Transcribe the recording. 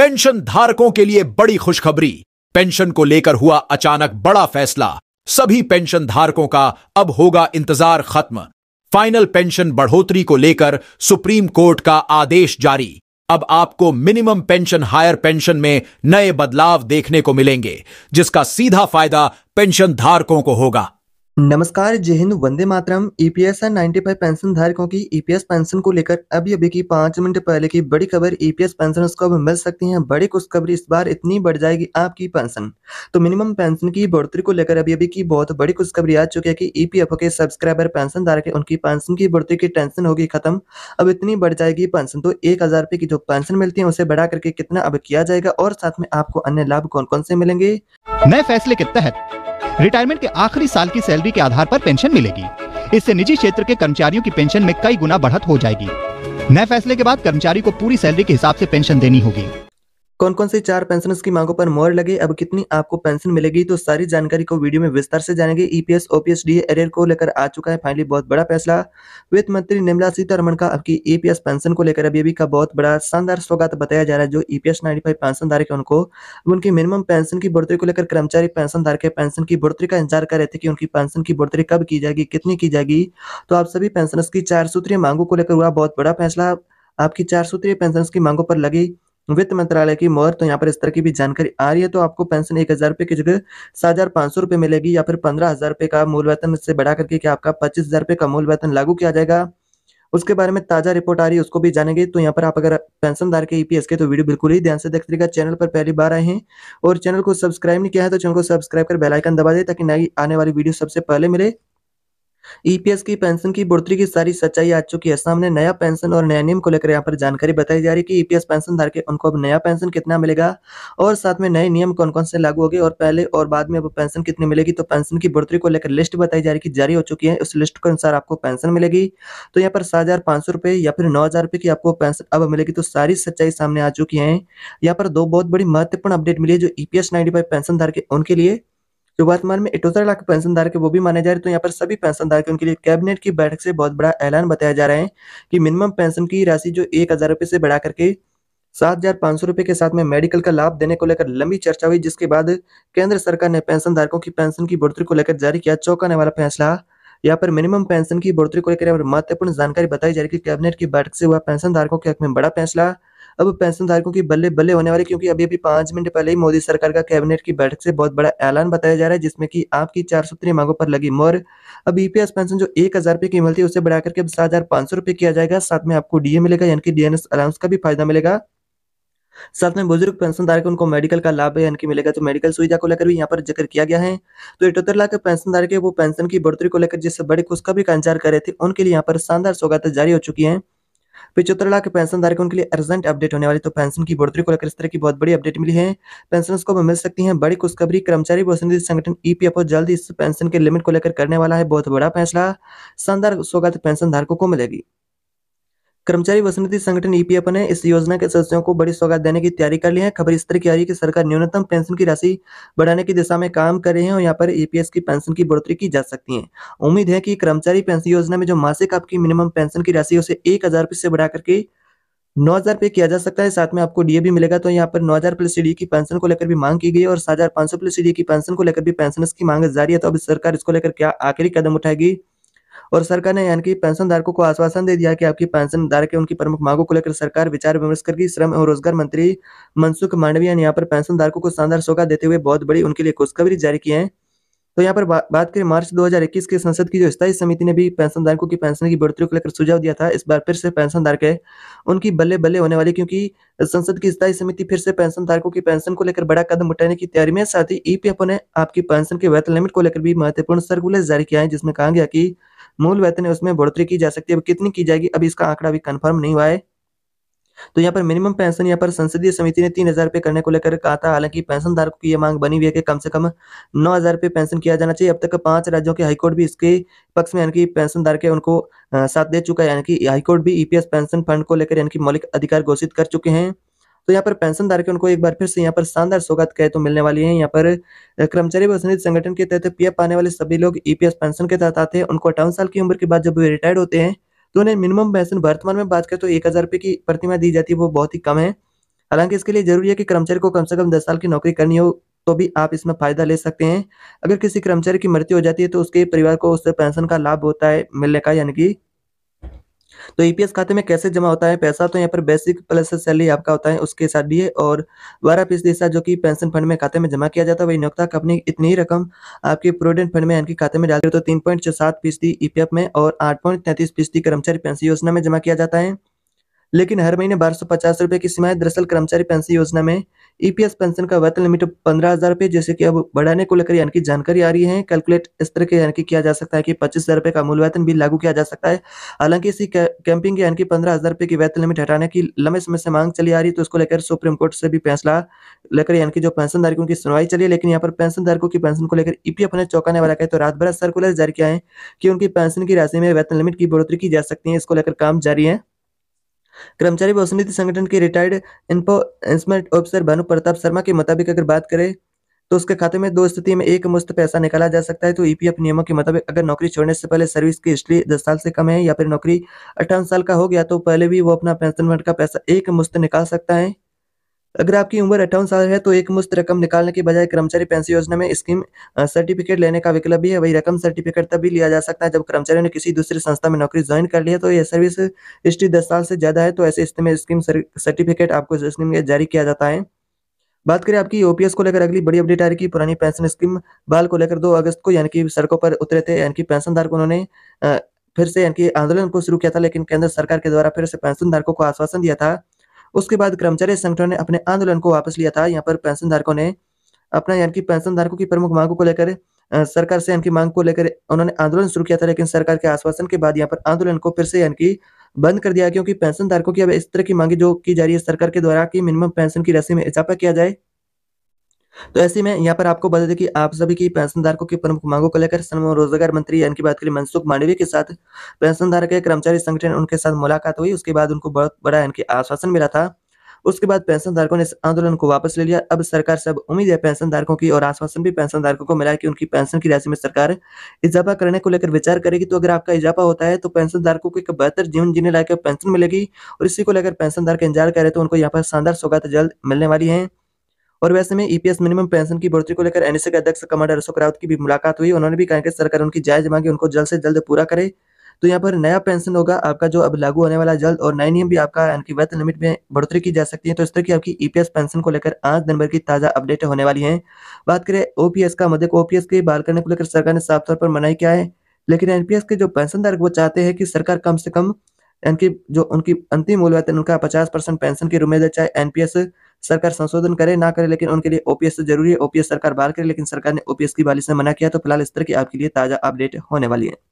pension धारकों के लिए बड़ी खुशखबरी पेंशन को लेकर हुआ अचानक बड़ा फैसला सभी पेंशन धारकों का अब होगा इंतजार खत्म फाइनल पेंशन बढ़ोतरी को लेकर सुप्रीम कोर्ट का आदेश जारी अब आपको मिनिमम पेंशन हायर पेंशन में नए बदलाव देखने को मिलेंगे जिसका सीधा फायदा पेंशन धारकों को होगा नमस्कार जय हिंद वंदे मातरम EPS e and five pension धारकों की ईपीएस e पेंशन को लेकर अभी अभी की पांच मिनट पहले की बड़ी खबर ईपीएस e पेंशन उसको अब मिल सकती है बड़ी खुशखबरी इस बार इतनी बढ़ जाएगी आपकी पेंशन तो मिनिमम पेंशन की बढ़ोतरी को लेकर अभी अभी की बहुत बड़ी खुशखबरी आ चुकी है कि ईपीएफओ के सब्सक्राइबर पेंशन धारक है उनकी पेंशन की बढ़ोतरी की टेंशन होगी खत्म अब इतनी बढ़ जाएगी पेंशन तो एक हजार की जो पेंशन मिलती है उसे बढ़ा करके कितना अब किया जाएगा और साथ में आपको अन्य लाभ कौन कौन से मिलेंगे नए फैसले के तहत रिटायरमेंट के आखिरी साल की सैलरी के आधार पर पेंशन मिलेगी इससे निजी क्षेत्र के कर्मचारियों की पेंशन में कई गुना बढ़त हो जाएगी नए फैसले के बाद कर्मचारी को पूरी सैलरी के हिसाब से पेंशन देनी होगी कौन कौन से चार पेंशन की मांगों पर मोहर लगे अब कितनी आपको पेंशन मिलेगी तो सारी जानकारी को वीडियो में विस्तार से जानेंगे ईपीएस ओपीएस डी एरियर को लेकर आ चुका है फाइनली बहुत बड़ा फैसला वित्त मंत्री निर्मला सीतारमण का अब की ईपीएस e पेंशन को लेकर अभी अभी का बहुत बड़ा शानदार स्वागत बताया जा रहा है जो EPS e ninety five pension धारक है उनको उनकी मिनिमम पेंशन की बढ़ोतरी को लेकर कर्मचारी पेंशन धारक पेंशन की बढ़ोतरी का इंतजार कर रहे थे कि उनकी पेंशन की बढ़ोतरी कब की जाएगी कितनी की जाएगी तो आप सभी पेंशनर्स की चार सूत्रीय मांगों को लेकर हुआ बहुत बड़ा फैसला आपकी चार सूत्रीय पेंशन की मांगों पर लगी वित्त मंत्रालय की मोहर तो यहाँ पर इस तरह की भी जानकारी आ रही है तो आपको पेंशन एक हजार रुपये की जगह सात हजार पांच सौ रुपये मिलेगी या फिर पंद्रह हजार रुपये का मूल वेतन से बढ़ा करके कि आपका पच्चीस हजार रुपये का मूल वेतन लागू किया जाएगा उसके बारे में ताजा रिपोर्ट आ रही है उसको भी जानेंगे तो यहाँ पर आप अगर पेंशनदार के ईपीएस e के तो वीडियो बिल्कुल ही ध्यान से देखते रहेगा चैनल पर पहली बार आए हैं और चैनल को सब्सक्राइब नहीं किया है तो चैनल को सब्सक्राइब कर बेलाइकन दबा दें ताकि नई आने वाली वीडियो सबसे पहले मिले ईपीएस e की पेंशन की बढ़ोतरी की सारी सच्चाई आ चुकी है सामने नया पेंशन और नया नियम को लेकर यहाँ पर जानकारी बताई जा रही है कि ईपीएस e पेंशन धारक उनको अब नया पेंशन कितना मिलेगा और साथ में नए नियम कौन कौन से लागू हो गए और पहले और बाद में अब पेंशन कितनी मिलेगी तो पेंशन की बढ़ोतरी को लेकर लिस्ट बताई जा रही है जारी हो चुकी है उस लिस्ट के अनुसार आपको पेंशन मिलेगी तो यहाँ पर सात या फिर नौ हजार रुपए की आपको पेंशन अब मिलेगी तो सारी सच्चाई सामने आ चुकी है यहाँ पर दो बहुत बड़ी महत्वपूर्ण अपडेट मिली है जो ईपीएस e नाइन्टी पेंशन धारक उनके लिए जो वर्तमान में अठहत्तर लाख पेंशन धारक है वो भी माने जा रहे हैं तो यहाँ पर सभी पेंशन धारक उनके लिए कैबिनेट की बैठक से बहुत बड़ा ऐलान बताया जा रहा है कि मिनिमम पेंशन की राशि जो एक हजार रुपये से बढ़ा करके सात हजार पाँच सौ रुपये के साथ में मेडिकल का लाभ देने को लेकर लंबी चर्चा हुई जिसके बाद केंद्र सरकार ने पेंशन धारकों की पेंशन की बढ़ोतरी को लेकर जारी किया चौंकाने वाला फैसला यहाँ पर मिनिमम पेंशन की बढ़ोतरी को लेकर महत्वपूर्ण जानकारी बताई जा रही है कैबिनेट की बैठक से हुआ पेंशन धारकों के हक में बड़ा फैसला अब पेंशनधारकों की बल्ले बल्ले होने वाली क्योंकि अभी अभी पांच मिनट पहले ही मोदी सरकार का कैबिनेट की बैठक से बहुत बड़ा ऐलान बताया जा रहा है जिसमें कि आपकी चार सूत्री मांगों पर लगी मोर अब ईपीएस e पेंशन जो एक हज़ार रुपये की मिलती है उसे बढ़ा करके अब सात हज़ार पांच सौ रुपये किया जाएगा साथ में आपको डीए मिलेगा यानी कि डीएनएस अलाउंस का भी फायदा मिलेगा साथ में बुजुर्ग पेंशनधारक उनको मेडिकल का लाभ यानी कि मिलेगा तो मेडिकल सुविधा को लेकर भी यहाँ पर जिक्र किया गया है तो इटहत्तर लाख पेंशनधारक वो पेंशन की बढ़ोतरी को लेकर जिससे बड़े खुश का इंतजार कर रहे थे उनके लिए यहाँ पर शानदार सौगातें जारी हो चुकी है पिछहत्तर लाख पेंशन धारकों के लिए अर्जेंट अपडेट होने वाली तो पेंशन की बढ़ोतरी को लेकर इस तरह की बहुत बड़ी अपडेट मिली है पेंशन को मिल सकती है बड़ी खुशखबरी कर्मचारी बहुसंगठित संगठन ईपीएफओ जल्द इस पेंशन के लिमिट को लेकर करने वाला है बहुत बड़ा फैसला शानदार सौगात पेंशन धारकों को मिलेगी कर्मचारी वसुनिधि संगठन ईपीएफ ने इस योजना के सदस्यों को बड़ी सौगात देने की तैयारी कर ली है खबर इस तरह की आ रही है कि सरकार न्यूनतम पेंशन की राशि बढ़ाने की दिशा में काम कर रही है और यहाँ पर ईपीएस की पेंशन की बढ़ोतरी की जा सकती है उम्मीद है कि कर्मचारी पेंशन योजना में जो मासिक आपकी मिनिमम पेंशन की राशि उसे एक हजार से बढ़ा करके नौ हजार पे किया जा सकता है साथ में आपको डीए भी मिलेगा तो यहाँ पर नौ हजार प्लस सीडी की पेंशन को लेकर भी मांग की गई और सात हजार पांच सौ प्लस सीडी की पेंशन को लेकर भी पेंशनर्स की मांग जारी है तो अब सरकार इसको लेकर क्या आखिरी कदम उठाएगी और सरकार ने यानी कि पेंशन धारकों को आश्वासन दे दिया कि आपकी पेंशन धारक उनकी प्रमुख मांगों को लेकर सरकार विचार विमर्श करके श्रम और रोजगार मंत्री मनसुख मांडविया ने यहाँ पर पेंशन धारकों को शानदार सौगा देते हुए बहुत बड़ी उनके लिए खुशखबरी जारी की है तो यहाँ पर बा, बात करें मार्च 2021 के संसद की जो स्थायी समिति ने भी पेंशनधारकों की पेंशन की बढ़ोतरी को लेकर सुझाव दिया था इस बार फिर से पेंशन धारक है उनकी बल्ले बल्ले होने वाली क्योंकि संसद की स्थायी समिति फिर से पेंशन धारकों की पेंशन को लेकर बड़ा कदम उठाने की तैयारी में साथ ही ईपीएफओ ने आपकी पेंशन के वेतन लिमिट को लेकर भी महत्वपूर्ण सर्कुलर जारी किया है जिसमें कहा गया कि मूल वेतन है उसमें बढ़ोतरी की जा सकती है कितनी की जाएगी अभी इसका आंकड़ा भी कन्फर्म नहीं हुआ है तो यहाँ पर मिनिमम पेंशन यहाँ पर संसदीय समिति ने तीन हजार रुपये करने को लेकर कहा था हालांकि पेंशन धारकों की यह मांग बनी हुई है कि कम से कम नौ हजार रुपये पेंशन किया जाना चाहिए अब तक पांच राज्यों के हाईकोर्ट भी इसके पक्ष में यानी कि पेंशन धारक उनको साथ दे चुका है यानी कि हाईकोर्ट भी ईपीएस पेंशन फंड को लेकर यानी कि मौलिक अधिकार घोषित कर चुके हैं तो यहाँ पर पेंशन धारक उनको एक बार फिर से यहाँ पर शानदार सौगात कहे तो मिलने वाली है यहाँ पर कर्मचारी वसनित संगठन के तहत पीएफ पाने वाले सभी लोग ईपीएस e पेंशन के तहत आते हैं उनको अठावन साल की उम्र के बाद जब वे रिटायर्ड होते हैं तो उन्हें मिनिमम पेंशन वर्तमान में बात करें तो एक हज़ार रुपये की प्रतिमा दी जाती है वो बहुत ही कम है हालांकि इसके लिए जरूरी है कि कर्मचारी को कम से कम दस साल की नौकरी करनी हो तो भी आप इसमें फ़ायदा ले सकते हैं अगर किसी कर्मचारी की मृत्यु हो जाती है तो उसके परिवार को उससे पेंशन का लाभ होता है मिलने का यानी कि तो ईपीएस e खाते में कैसे जमा होता है पैसा तो यहाँ पर बेसिक प्लस सैलरी आपका होता है उसके साथ है और बारह फीसदी हिस्सा जो कि पेंशन फंड में खाते में जमा किया जाता है वही नियोक्ता कंपनी इतनी रकम आपके प्रोविडेंट फंड में यानी खाते में डाल तो तीन पॉइंट छह सात फीसदी ईपीएफ e में और आठ पॉइंट तैतीस फीसदी कर्मचारी पेंशन योजना में जमा किया जाता है लेकिन हर महीने बारह सौ पचास रुपए की सीमाएं दरअसल कर्मचारी पेंशन योजना में ईपीएस e पेंशन का वेतन लिमिट पंद्रह हजार रुपये जैसे कि अब बढ़ाने को लेकर यानी कि जानकारी आ रही है कैलकुलेट इस तरह के यानी कि किया जा सकता है कि पच्चीस हजार रुपये का मूल वेतन भी लागू किया जा सकता है हालांकि इसी कैंपिंग यानी कि पंद्रह हजार रुपये की वेतन लिमिट हटाने की लंबे समय से मांग चली आ रही तो इसको लेकर सुप्रीम कोर्ट से भी फैसला लेकर यानी कि जो पेंशनधारकों की सुनवाई चली है लेकिन यहाँ पर पेंशनधारकों की पेंशन को लेकर ईपीएफ e ने चौंकाने वाला है तो रात भर सर्कुलर जारी किया है कि उनकी पेंशन की राशि में वेतन लिमिट की बढ़ोतरी की जा सकती है इसको लेकर काम जारी है कर्मचारी व निधि संगठन के retired enforcement officer Bhanu Pratap Sharma के मुताबिक अगर बात करें तो उसके खाते में दो स्थिति में एक मुस्त पैसा निकाला जा सकता है तो ईपीएफ e नियमों के मुताबिक अगर नौकरी छोड़ने से पहले सर्विस की हिस्ट्री दस साल से कम है या फिर नौकरी अट्ठावन साल का हो गया तो पहले भी वो अपना पेंशन फंड का पैसा एक मुस्त निकाल सकता है अगर आपकी उम्र अट्ठावन साल है तो एक मुस्त रकम निकालने के बजाय कर्मचारी पेंशन योजना में स्कीम सर्टिफिकेट लेने का विकल्प भी है वही रकम सर्टिफिकेट तब भी लिया जा सकता है जब कर्मचारी ने किसी दूसरी संस्था में नौकरी ज्वाइन कर लिया तो यह सर्विस हिस्ट्री दस साल से ज़्यादा है तो ऐसे स्थिति में स्कीम सर्टिफिकेट आपको स्कीम जारी किया जाता है बात करें आपकी ओपीएस को लेकर अगली बड़ी अपडेट आ रही है पुरानी पेंशन स्कीम बाल को लेकर दो अगस्त को यानी कि सड़कों पर उतरे थे यानी कि पेंशन धारक उन्होंने फिर से यानी कि आंदोलन को शुरू किया था लेकिन केंद्र सरकार के द्वारा फिर से पेंशन धारकों को आश्वासन दिया था उसके बाद कर्मचारी संगठन ने अपने आंदोलन को वापस लिया था यहाँ पर पेंशन धारकों ने अपना यानी कि पेंशन धारकों की प्रमुख मांगों को लेकर सरकार से इनकी मांग को लेकर उन्होंने आंदोलन शुरू किया था लेकिन सरकार के आश्वासन के बाद यहाँ पर आंदोलन को फिर से यानी बंद कर दिया क्योंकि पेंशन धारकों की अब इस तरह की मांगे जो की जा रही है सरकार के द्वारा कि मिनिमम पेंशन की राशि में इजाफा किया जाए तो ऐसे में यहाँ पर आपको बता दें कि आप सभी की पेंशनधारकों की प्रमुख मांगों को लेकर श्रम और रोजगार मंत्री यानी बात करें मनसुख मांडवी के साथ पेंशनधारक के कर्मचारी संगठन उनके साथ मुलाकात हुई उसके बाद उनको बहुत बड़ा यानी आश्वासन मिला था उसके बाद पेंशनधारकों ने इस आंदोलन को वापस ले लिया अब सरकार सब उम्मीद है पेंशनधारकों की और आश्वासन भी पेंशनधारकों को मिला है कि उनकी पेंशन की राशि में सरकार इजाफा करने को लेकर विचार करेगी तो अगर आपका इजाफा होता है तो पेंशनधारकों को एक बेहतर जीवन जीने लायक पेंशन मिलेगी और इसी को लेकर पेंशनधार का इंतजार करें तो उनको यहाँ पर शानदार सौगात जल्द मिलने वाली है और वैसे में ईपीएस मिनिमम पेंशन की बढ़ोतरी को लेकर एनएसए के अध्यक्ष कमांडर अशोक रावत की भी मुलाकात हुई उन्होंने भी कहा कि सरकार उनकी जायज मांगी उनको जल्द से जल्द पूरा करे तो यहाँ पर नया पेंशन होगा आपका जो अब लागू होने वाला जल्द और नए नियम भी आपका यानी वेतन लिमिट में बढ़ोतरी की जा सकती है तो इस तरह की आपकी ईपीएस e पेंशन को लेकर आज दिन भर की ताजा अपडेट होने वाली है बात करें ओपीएस का मुद्दे को ओपीएस के बहाल करने को लेकर सरकार ने साफ तौर पर मनाई किया है लेकिन एनपीएस के जो पेंशन पेंशनदार वो चाहते हैं कि सरकार कम से कम यानी जो उनकी अंतिम मूल वेतन उनका पचास परसेंट पेंशन के रूप में चाहे एनपीएस सरकार संशोधन करे ना करे लेकिन उनके लिए ओपीएस तो जरूरी है ओपीएस सरकार बाहर करे लेकिन सरकार ने ओपीएस की बाली से मना किया तो फिलहाल इस तरह की आपके लिए ताजा अपडेट होने वाली है